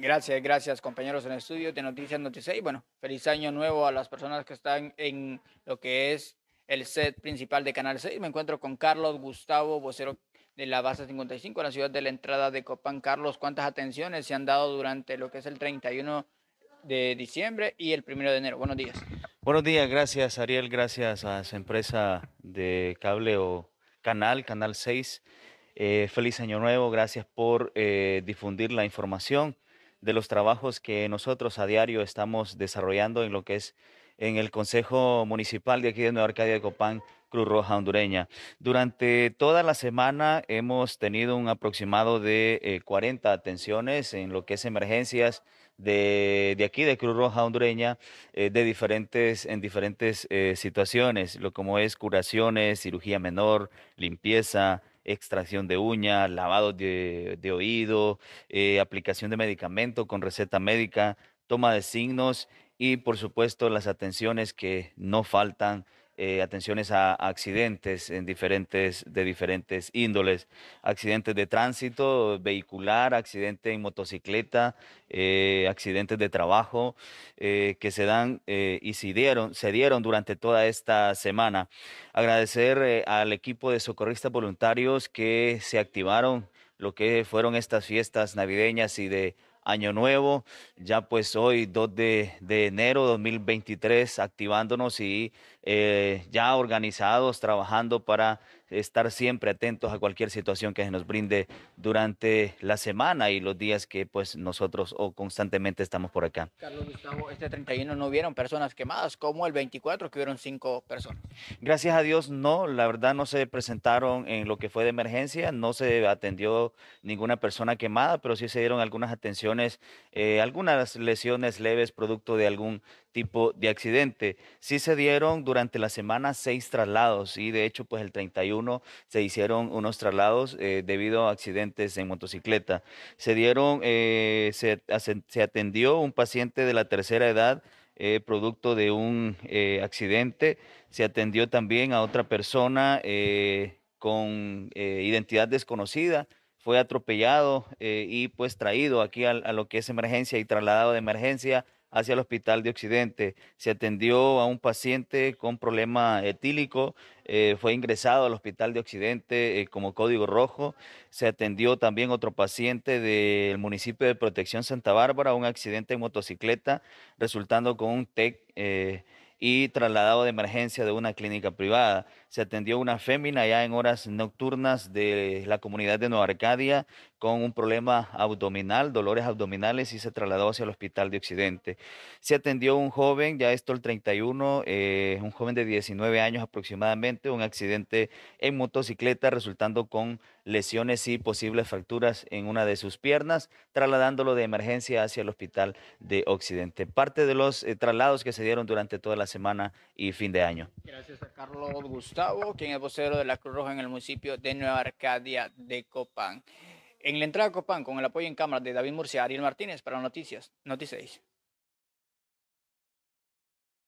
Gracias, gracias compañeros en el estudio de Noticias Noticias. Y bueno, feliz año nuevo a las personas que están en lo que es el set principal de Canal 6. Me encuentro con Carlos Gustavo, vocero de la base 55 en la ciudad de la entrada de Copán. Carlos, ¿cuántas atenciones se han dado durante lo que es el 31 de diciembre y el 1 de enero? Buenos días. Buenos días, gracias Ariel, gracias a su empresa de cable o canal, Canal 6. Eh, feliz año nuevo, gracias por eh, difundir la información de los trabajos que nosotros a diario estamos desarrollando en lo que es en el Consejo Municipal de aquí de Nueva Arcadia de Copán, Cruz Roja Hondureña. Durante toda la semana hemos tenido un aproximado de 40 eh, atenciones en lo que es emergencias de, aquí de Cruz Roja Hondureña eh, de diferentes, en diferentes eh, situaciones, lo como es curaciones, cirugía menor, limpieza, extracción de uñas, lavado de, oído, eh, aplicación de medicamento con receta médica, toma de signos y por supuesto las atenciones que no faltan eh, atenciones a, accidentes en diferentes, de diferentes índoles, accidentes de tránsito vehicular, accidentes en motocicleta, eh, accidentes de trabajo eh, que se dan y se dieron, se dieron durante toda esta semana. Agradecer al equipo de socorristas voluntarios que se activaron lo que fueron estas fiestas navideñas y de año nuevo, ya pues hoy 2 de, enero 2023, activándonos y eh, ya organizados, trabajando para estar siempre atentos a cualquier situación que se nos brinde durante la semana y los días que pues nosotros o constantemente estamos por acá. Carlos Gustavo, este 31 no vieron personas quemadas, como el 24 que hubieron cinco personas. Gracias a Dios no, la verdad no se presentaron en lo que fue de emergencia, no se atendió ninguna persona quemada, pero sí se dieron algunas atenciones, eh, algunas lesiones leves producto de algún tipo de accidente. Sí se dieron durante la semana seis traslados y de hecho pues el 31 se hicieron unos traslados eh, debido a accidentes en motocicleta. Se dieron, eh, se, atendió un paciente de la tercera edad eh, producto de un accidente. Se atendió también a otra persona con identidad desconocida fue atropellado y pues traído aquí a lo que es emergencia y trasladado de emergencia hacia el Hospital de Occidente. Se atendió a un paciente con problema etílico, eh, fue ingresado al Hospital de Occidente eh, como código rojo. Se atendió también otro paciente del municipio de Protección Santa Bárbara, un accidente en motocicleta, resultando con un TEC. Eh, y trasladado de emergencia de una clínica privada. Se atendió una fémina ya en horas nocturnas de la comunidad de Nueva Arcadia con un problema abdominal, dolores abdominales y se trasladó hacia el hospital de Occidente. Se atendió un joven, ya esto el 31, eh, un joven de 19 años aproximadamente, un accidente en motocicleta resultando con lesiones y posibles fracturas en una de sus piernas, trasladándolo de emergencia hacia el hospital de Occidente. Parte de los eh, traslados que se dieron durante toda la semana y fin de año. Gracias a Carlos Gustavo, quien es vocero de la Cruz Roja en el municipio de Nueva Arcadia de Copán. En la entrada a Copán, con el apoyo en cámara de David Murcia, Ariel Martínez para Noticias, Noticias